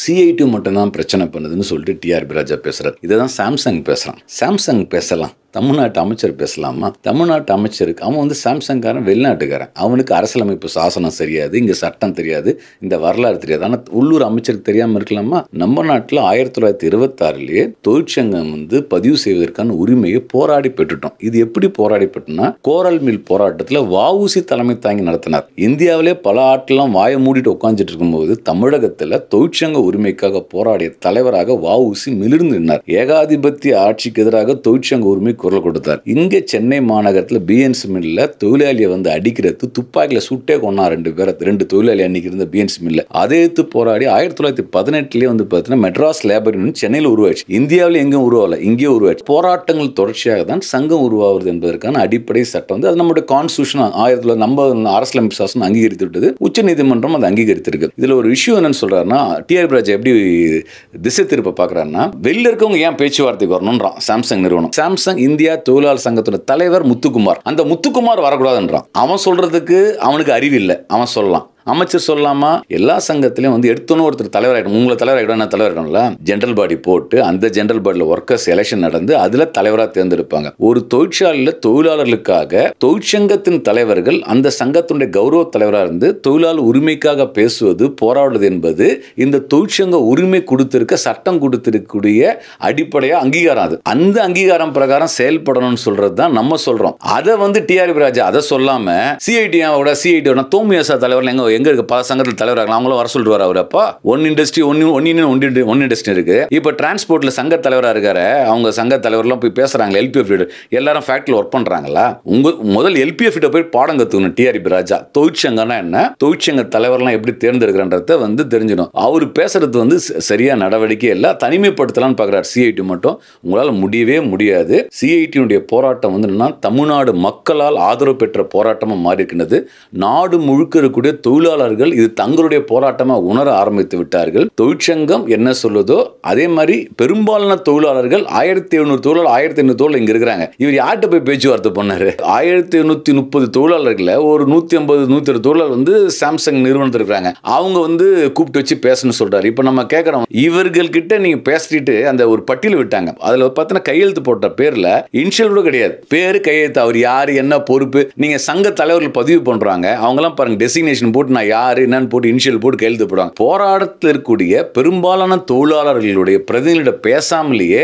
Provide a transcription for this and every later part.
CID மட்டும்தான் பிரச்சனை பண்ணுதுன்னு சொல்லிட்டு டிஆர்பி ராஜா பேசுறாரு இதை தான் சாம்சங் பேசுகிறான் சாம்சங் பேசலாம் தமிழ்நாட்டு அமைச்சர் பேசலாமா தமிழ்நாட்டு அமைச்சருக்கு அவன் வந்து சாம்சங்காரன் வெளிநாட்டுக்காரன் அவனுக்கு அரசியலமைப்பு சாசனம் தெரியாது இங்கே சட்டம் தெரியாது இந்த வரலாறு தெரியாது ஆனால் உள்ளூர் அமைச்சருக்கு தெரியாமல் இருக்கலாமா நம்ம நாட்டில் ஆயிரத்தி தொள்ளாயிரத்தி இருபத்தாறுலேயே தொழிற்சங்கம் வந்து பதிவு செய்வதற்கான உரிமையை போராடி பெற்றுட்டோம் இது எப்படி போராடி பெற்றுனா கோரல் மில் போராட்டத்தில் வவுசி தலைமை தாங்கி நடத்தினார் இந்தியாவிலே பல ஆட்டெல்லாம் வாய மூடிட்டு உட்காந்துட்டு இருக்கும்போது தமிழகத்தில் தொழிற்சங்க உரிமைக்காக போராடிய தலைவராக வவுசி மிளிர்ந்து நின்றார் ஏகாதிபத்திய ஆட்சிக்கு எதிராக தொழிற்சங்க உரிமை குரல் கொடுத்தார் இங்கே சென்னை மாநகரத்தில் பிஎன்சி மில்லில் தொழிலாளியை வந்து அடிக்கிறது துப்பாக்கியில் சுட்டே கொண்டா ரெண்டு பேர் ரெண்டு தொழிலாளி அன்னைக்கு இருந்த பிஎன்சி மில்லில் அதே எடுத்து போராடி ஆயிரத்தி தொள்ளாயிரத்தி பதினெட்டுலேயே வந்து பார்த்தீங்கன்னா மெட்ராஸ் லேபர் யூனியன் சென்னையில் உருவாச்சு இந்தியாவில் எங்கேயும் உருவாகல இங்கேயும் உருவாச்சு போராட்டங்கள் தொடர்ச்சியாக தான் சங்கம் உருவாகிறது என்பதற்கான அடிப்படை சட்டம் வந்து அது நம்மளுடைய கான்ஸ்டியூஷன் ஆயிரத்தி தொள்ளாயிரத்தி நம்ம அமைப்பு சாசனம் அங்கீகரித்து விட்டது உச்ச நீதிமன்றம் அதை அங்கீகரித்திருக்கு இதில் ஒரு விஷயம் என்னன்னு சொல்கிறாருன்னா டிஆர் எப்படி திசை திருப்ப பார்க்குறாருன்னா வெளியில் இருக்கவங்க ஏன் பேச்சுவார்த்தைக்கு வரணுன்றான் சாம்சங் நிறுவனம் சாம்சங் இந்தியா தொழிலாளர் சங்கத்தோட தலைவர் முத்துக்குமார் அந்த முத்துக்குமார் வரக்கூடாதுன்றான் அவன் சொல்றதுக்கு அவனுக்கு அறிவு இல்லை அவன் சொல்லலாம் அமைச்சர் சொல்லாமா எல்லா சங்கத்திலையும் வந்து எடுத்தோன்னு ஒருத்தர் தலைவர் ஆகிடும் உங்களை தலைவர் ஆகிடும் என்ன தலைவர் ஆகிடும்ல ஜென்ரல் பாடி போட்டு அந்த ஜென்ரல் பாடியில் ஒர்க்கர்ஸ் எலெக்ஷன் நடந்து அதில் தலைவராக தேர்ந்தெடுப்பாங்க ஒரு தொழிற்சாலையில் தொழிலாளர்களுக்காக தொழிற்சங்கத்தின் தலைவர்கள் அந்த சங்கத்தினுடைய கௌரவ தலைவராக இருந்து தொழிலாளர் உரிமைக்காக பேசுவது போராடுவது என்பது இந்த தொழிற்சங்க உரிமை கொடுத்திருக்க சட்டம் கொடுத்திருக்கக்கூடிய அடிப்படையாக அங்கீகாரம் அது அந்த அங்கீகாரம் பிரகாரம் செயல்படணும்னு சொல்றது தான் நம்ம சொல்றோம் அதை வந்து டிஆர்பி ராஜா அதை சொல்லாம சிஐடி சிஐடியோட தோமியாசா தலைவர் எங்க எங்கே இருக்குது பல சங்கத்தில் தலைவராக அவங்களும் வர சொல்லிட்டு வர அவர் அப்போ ஒன் இண்டஸ்ட்ரி ஒன்னு ஒன்னு ஒன்னு ஒன் ஒன் இண்டஸ்ட்ரி இருக்கு இப்போ டிரான்ஸ்போர்ட்டில் சங்க தலைவராக இருக்காரு அவங்க சங்க தலைவர்லாம் போய் பேசுறாங்க எல்பிஎஃப் எல்லாரும் ஃபேக்ட்ரி ஒர்க் பண்ணுறாங்களா உங்கள் முதல் எல்பிஎஃப் போய் பாடம் கற்றுக்கணும் டிஆர்பி ராஜா தொழிற்சங்கம்னா என்ன தொழிற்சங்க தலைவர்லாம் எப்படி தேர்ந்தெடுக்கிறன்றத வந்து தெரிஞ்சிடும் அவர் பேசுறது வந்து சரியா நடவடிக்கை இல்லை தனிமைப்படுத்தலாம்னு பாக்குறாரு சிஐடி மட்டும் உங்களால் முடியவே முடியாது சிஐடியுடைய போராட்டம் வந்து என்னன்னா தமிழ்நாடு மக்களால் ஆதரவு பெற்ற போராட்டமாக மாறி இருக்கின்றது நாடு முழுக்க இருக்கக்கூடிய தொழில் தொழிலாளர்கள் இது தங்களுடைய போராட்டமாக உணர ஆரம்பித்து விட்டார்கள் தொழிற்சங்கம் என்ன சொல்லுதோ அதே மாதிரி பெரும்பாலான தொழிலாளர்கள் ஆயிரத்தி எழுநூறு தொழிலாளர் ஆயிரத்தி எண்ணூறு தொழில் இங்க இருக்கிறாங்க இவர் யார்கிட்ட போய் பேச்சுவார்த்தை பண்ணாரு ஆயிரத்தி எண்ணூத்தி முப்பது தொழிலாளர்களில் ஒரு நூத்தி ஐம்பது நூத்தி ஒரு தொழிலாளர் வந்து சாம்சங் நிறுவனத்தில் இருக்கிறாங்க அவங்க வந்து கூப்பிட்டு வச்சு பேசணும் சொல்றாரு இப்போ நம்ம கேட்கறோம் இவர்கள் கிட்ட நீங்க பேசிட்டு அந்த ஒரு பட்டியல் விட்டாங்க அதுல பார்த்தீங்கன்னா கையெழுத்து போட்ட பேர்ல இன்ஷியல் கூட கிடையாது பேர் கையெழுத்து அவர் யார் என்ன பொறுப்பு நீங்க சங்க தலைவர்கள் பதிவு அவங்க எல்லாம் பாருங்க டெசிக்னேஷன் போட்டு நான் யார் என்னன்னு போட்டு இனிஷியல் போட்டு கையெழுத்து போடுவாங்க போராட்டத்தில் இருக்கக்கூடிய பெரும்பாலான தொழிலாளர்களுடைய பிரதிநிதியிட பேசாமலேயே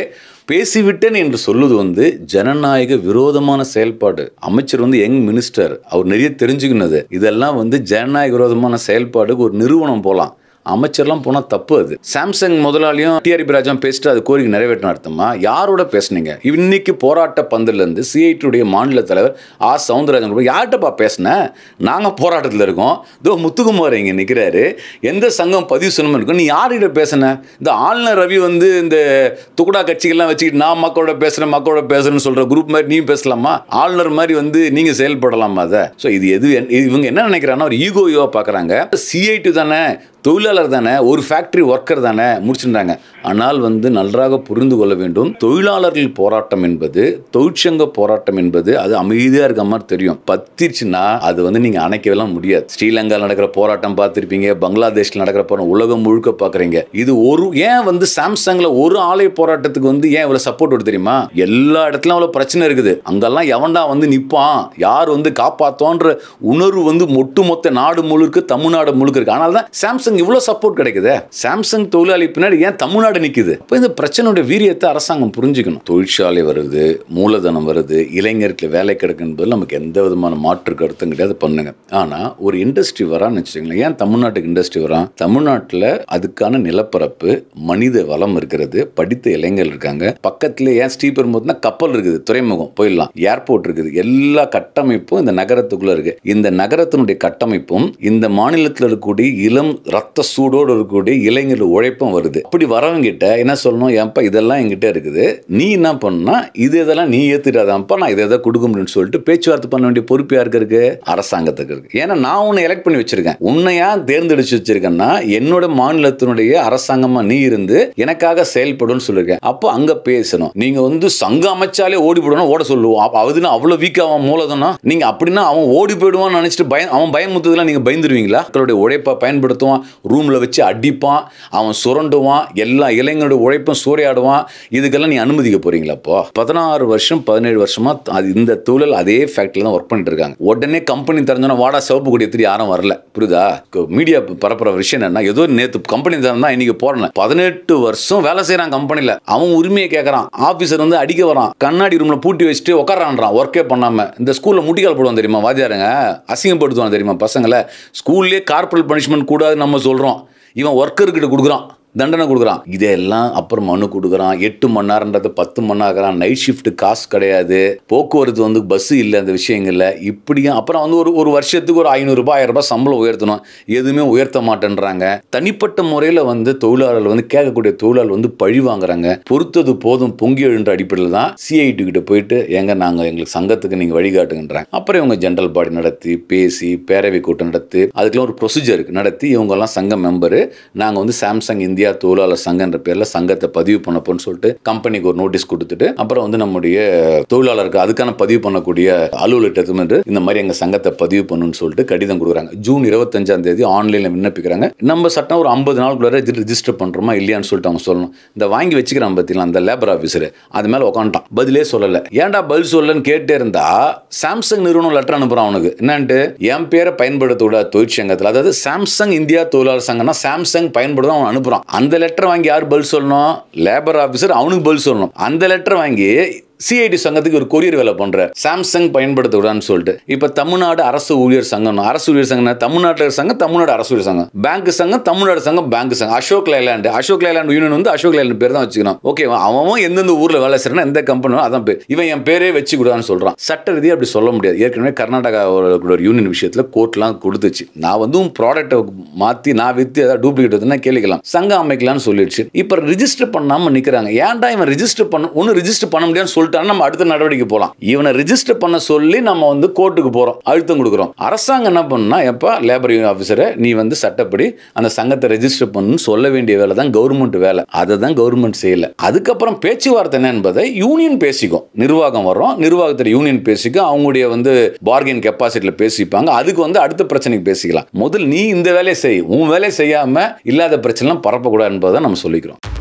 பேசிவிட்டேன் என்று சொல்லுவது வந்து ஜனநாயக விரோதமான செயல்பாடு அமைச்சர் வந்து யங் மினிஸ்டர் அவர் நிறைய தெரிஞ்சுக்கினது இதெல்லாம் வந்து ஜனநாயக விரோதமான செயல்பாடுக்கு ஒரு நிறுவனம் போகலாம் அமைச்சர்லாம் போனால் தப்பு அது சாம்சங் முதலாளியும் டிஆர்பி ராஜாவும் பேசிட்டு அது கோரிக்கை நிறைவேற்ற அர்த்தமா யாரோட பேசுனீங்க இன்னைக்கு போராட்ட பந்திலேருந்து சிஐடியுடைய மாநில தலைவர் ஆ சவுந்தரராஜன் கூட யார்கிட்டப்பா பேசினேன் நாங்கள் போராட்டத்தில் இருக்கோம் இதோ முத்துக்குமார் இங்கே நிற்கிறாரு எந்த சங்கம் பதிவு சொன்னமும் இருக்கும் நீ யார்கிட்ட பேசின இந்த ஆளுநர் ரவி வந்து இந்த துக்குடா கட்சிகள்லாம் வச்சுக்கிட்டு நான் மக்களோட பேசுகிறேன் மக்களோட பேசுறேன்னு சொல்கிற குரூப் மாதிரி நீ பேசலாமா ஆளுநர் மாதிரி வந்து நீங்கள் செயல்படலாமா அதை ஸோ இது எது இவங்க என்ன நினைக்கிறாங்கன்னா ஒரு ஈகோயோவாக பார்க்குறாங்க சிஐடி தானே தொழிலாளர் தானே ஒரு ஃபேக்ட்ரி ஒர்க்கர் தானே முடிச்சுட்டாங்க ஆனால் வந்து நன்றாக புரிந்து கொள்ள வேண்டும் தொழிலாளர்கள் போராட்டம் என்பது தொழிற்சங்க போராட்டம் என்பது அது அமைதியாக இருக்க மாதிரி தெரியும் பத்திருச்சுன்னா அது வந்து நீங்கள் அணைக்கவெல்லாம் முடியாது ஸ்ரீலங்காவில் நடக்கிற போராட்டம் பார்த்துருப்பீங்க பங்களாதேஷில் நடக்கிற போராட்டம் உலகம் முழுக்க பார்க்குறீங்க இது ஒரு ஏன் வந்து சாம்சங்கில் ஒரு ஆலய போராட்டத்துக்கு வந்து ஏன் இவ்வளோ சப்போர்ட் வருது தெரியுமா எல்லா இடத்துலையும் அவ்வளோ பிரச்சனை இருக்குது அங்கெல்லாம் எவன்டா வந்து நிற்பான் யார் வந்து காப்பாற்றோன்ற உணர்வு வந்து ஒட்டுமொத்த நாடு முழுக்க தமிழ்நாடு முழுக்க இருக்குது ஆனால் தான் சாம்சங் சாம்சங் இவ்வளோ சப்போர்ட் கிடைக்குது சாம்சங் தொழிலாளி பின்னாடி ஏன் தமிழ்நாடு நிற்குது இப்போ இந்த பிரச்சனையுடைய வீரியத்தை அரசாங்கம் புரிஞ்சுக்கணும் தொழிற்சாலை வருது மூலதனம் வருது இளைஞர்களுக்கு வேலை கிடைக்கும்போது நமக்கு எந்த விதமான மாற்று கருத்தும் கிடையாது பண்ணுங்க ஆனால் ஒரு இண்டஸ்ட்ரி வரான்னு வச்சுக்கோங்களேன் ஏன் தமிழ்நாட்டுக்கு இண்டஸ்ட்ரி வரான் தமிழ்நாட்டில் அதுக்கான நிலப்பரப்பு மனித வளம் இருக்கிறது படித்த இளைஞர்கள் இருக்காங்க பக்கத்தில் ஏன் ஸ்ரீபெரும்புத்னா கப்பல் இருக்குது துறைமுகம் போயிடலாம் ஏர்போர்ட் இருக்குது எல்லா கட்டமைப்பும் இந்த நகரத்துக்குள்ளே இருக்குது இந்த நகரத்தினுடைய கட்டமைப்பும் இந்த மாநிலத்தில் இருக்கக்கூடிய இளம் ரத்த சூடோடு இருக்கக்கூடிய இளைஞர்கள் உழைப்பும் வருது அப்படி வரவங்கிட்ட என்ன சொல்லணும் ஏன்ப்பா இதெல்லாம் என்கிட்ட இருக்குது நீ என்ன பண்ணா இது இதெல்லாம் நீ ஏத்துட்டாதான்ப்பா நான் இதை எதை கொடுக்க முடியும்னு சொல்லிட்டு பேச்சுவார்த்தை பண்ண வேண்டிய பொறுப்பு யாருக்கு இருக்கு அரசாங்கத்துக்கு இருக்கு ஏன்னா நான் உன்னை எலெக்ட் பண்ணி வச்சிருக்கேன் உன்னையா தேர்ந்தெடுத்து வச்சிருக்கேன்னா என்னோட மாநிலத்தினுடைய அரசாங்கமா நீ இருந்து எனக்காக செயல்படும் சொல்லிருக்கேன் அப்போ அங்க பேசணும் நீங்க வந்து சங்க அமைச்சாலே ஓடி போடணும் ஓட சொல்லுவோம் அதுனா அவ்வளவு வீக் அவன் மூலதனம் நீங்க அப்படின்னா அவன் ஓடி போயிடுவான்னு நினைச்சிட்டு பயம் அவன் பயமுத்ததுல நீங்க பயந்துருவீங்களா அவங்களுடைய உழைப்பை பயன்படுத்துவான் ரூமில் வச்சு அடிப்பான் அவன் சுரண்டுவான் எல்லா இளைஞனுடைய உழைப்பும் சூறையாடுவான் இதுக்கெல்லாம் நீ அனுமதிக்க போகிறீங்களா இப்போ பதினாறு வருஷம் பதினேழு வருஷமாக அது இந்த தொழில் அதே ஃபேக்ட்ரியில் தான் ஒர்க் பண்ணிட்டு இருக்காங்க உடனே கம்பெனி திறந்தோன்னா வாடா சிவப்பு கொடி எத்திரி யாரும் வரல புரியுதா மீடியா பரப்புற விஷயம் என்ன ஏதோ நேற்று கம்பெனி திறந்தா இன்னைக்கு போறேன் பதினெட்டு வருஷம் வேலை செய்கிறான் கம்பெனியில் அவன் உரிமையை கேட்குறான் ஆஃபீஸர் வந்து அடிக்க வரான் கண்ணாடி ரூமில் பூட்டி வச்சுட்டு உட்காரான்றான் ஒர்க்கே பண்ணாமல் இந்த ஸ்கூலில் முட்டிக்கால் போடுவான் தெரியுமா வாத்தியாருங்க அசிங்கப்படுத்துவான் தெரியுமா பசங்களை ஸ்கூல்லேயே கார்பரல் பனிஷ்மெண்ட் கூடாது நம்ம சொல்கிறோம் இவன் ஒர்க்கர்கிட்ட கொடுக்குறான் தண்டனை கொடுக்குறான் இதெல்லாம் அப்புறம் மனு கொடுக்குறான் எட்டு மணி நேரம்ன்றது பத்து மணி நேரம் நைட் ஷிஃப்ட் காசு கிடையாது போக்குவரத்து வந்து பஸ் இல்லை அந்த விஷயங்கள்ல இப்படியும் அப்புறம் வந்து ஒரு ஒரு வருஷத்துக்கு ஒரு ஐநூறுரூபா ஆயிரம் ரூபாய் சம்பளம் உயர்த்தணும் எதுவுமே உயர்த்த மாட்டேன்றாங்க தனிப்பட்ட முறையில் வந்து தொழிலாளர்கள் வந்து கேட்கக்கூடிய தொழிலாளர் வந்து பழி வாங்குறாங்க பொறுத்தது போதும் பொங்கி எழுன்ற அடிப்படையில் தான் சிஐடி கிட்ட போயிட்டு எங்க நாங்கள் எங்களுக்கு சங்கத்துக்கு நீங்கள் வழிகாட்டுங்கன்றாங்க அப்புறம் இவங்க ஜென்ரல் பாடி நடத்தி பேசி பேரவை கூட்டம் நடத்தி அதுக்கெல்லாம் ஒரு ப்ரொசீஜர் நடத்தி இவங்கெல்லாம் சங்க மெம்பரு நாங்கள் வந்து சாம்சங் இந்தியா இந்தியா தொழிலாளர் சங்கன்ற பேரில் சங்கத்தை பதிவு பண்ணப்போன்னு சொல்லிட்டு கம்பெனிக்கு ஒரு நோட்டீஸ் கொடுத்துட்டு அப்புறம் வந்து நம்முடைய தொழிலாளருக்கு அதுக்கான பதிவு பண்ணக்கூடிய அலுவலகத்துக்கு என்று இந்த மாதிரி எங்கள் சங்கத்தை பதிவு பண்ணுன்னு சொல்லிட்டு கடிதம் கொடுக்குறாங்க ஜூன் இருபத்தஞ்சாம் தேதி ஆன்லைனில் விண்ணப்பிக்கிறாங்க நம்ம சட்டம் ஒரு ஐம்பது நாளுக்குள்ளே ரிஜிஸ்டர் பண்ணுறோமா இல்லையான்னு சொல்லிட்டு அவங்க சொல்லணும் இந்த வாங்கி வச்சுக்கிறான் பார்த்தீங்களா அந்த லேபர் ஆஃபீஸர் அது மேலே உட்காந்துட்டான் பதிலே சொல்லலை ஏன்டா பதில் சொல்லலன்னு கேட்டே இருந்தா சாம்சங் நிறுவனம் லெட்டர் அனுப்புகிறான் அவனுக்கு என்னன்ட்டு என் பேரை பயன்படுத்தக்கூடாது தொழிற்சங்கத்தில் அதாவது சாம்சங் இந்தியா தொழிலாளர் சங்கம்னா சாம்சங் பயன்படுத்த அவன் அனுப்புகிறான் அந்த லெட்டர் வாங்கி யார் பதில் சொல்லணும் லேபர் ஆஃபீஸர் அவனுக்கு பதில் சொல்லணும் அந்த லெட்டர் வாங்கி சிஐடி சங்கத்துக்கு ஒரு கொரியர் வேலை பண்ற சாம்சங் பயன்படுத்தக்கூடாதுன்னு சொல்லிட்டு இப்போ தமிழ்நாடு அரசு ஊழியர் சங்கம் அரசு ஊழியர் சங்கம் தமிழ்நாட்டில் சங்கம் தமிழ்நாடு அரசு ஊழியர் சங்கம் பேங்க் சங்கம் தமிழ்நாடு சங்கம் பேங்க் சங்கம் Ashok Leyland Ashok Leyland union வந்து அசோக் லைலாண்டு பேர் தான் வச்சுக்கணும் ஓகே அவன் எந்தெந்த ஊரில் வேலை செய்யறான் எந்த கம்பெனி அதான் பேர் இவன் என் பேரே வச்சு கூடாதுன்னு சொல்கிறான் சட்ட ரீதியாக அப்படி சொல்ல முடியாது ஏற்கனவே கர்நாடகா ஒரு யூனியன் விஷயத்தில் கோர்ட்லாம் கொடுத்துச்சு நான் வந்து ப்ராடக்ட்டை மாற்றி நான் வித்து ஏதாவது டூப்ளிகேட் வந்து கேளிக்கலாம் சங்கம் அமைக்கலாம்னு சொல்லிடுச்சு இப்போ ரிஜிஸ்டர் பண்ணாமல் நிற்கிறாங்க ஏன்டா இவன் ரிஜிஸ்டர் பண்ண ஒன்றும் ரிஜிஸ்டர் பண்ண முடியாதுன்னு சொல்லிட்டு கொடுத்தாலும் நம்ம அடுத்த நடவடிக்கை போகலாம் இவனை ரிஜிஸ்டர் பண்ண சொல்லி நம்ம வந்து கோர்ட்டுக்கு போகிறோம் அழுத்தம் கொடுக்குறோம் அரசாங்கம் என்ன பண்ணா எப்போ லேபர் யூனியன் ஆஃபீஸரை நீ வந்து சட்டப்படி அந்த சங்கத்தை ரெஜிஸ்டர் பண்ணணும்னு சொல்ல வேண்டிய வேலை தான் கவர்மெண்ட் வேலை அதை தான் கவர்மெண்ட் செய்யலை அதுக்கப்புறம் பேச்சுவார்த்தை என்ன என்பதை யூனியன் பேசிக்கும் நிர்வாகம் வரும் நிர்வாகத்தில் யூனியன் பேசிக்கும் அவங்களுடைய வந்து பார்கெயின் கெப்பாசிட்டியில் பேசிப்பாங்க அதுக்கு வந்து அடுத்த பிரச்சனைக்கு பேசிக்கலாம் முதல் நீ இந்த வேலையை செய் உன் வேலையை செய்யாமல் இல்லாத பிரச்சனைலாம் பரப்பக்கூடாது என்பதை நம்ம சொல்லிக்கிறோம்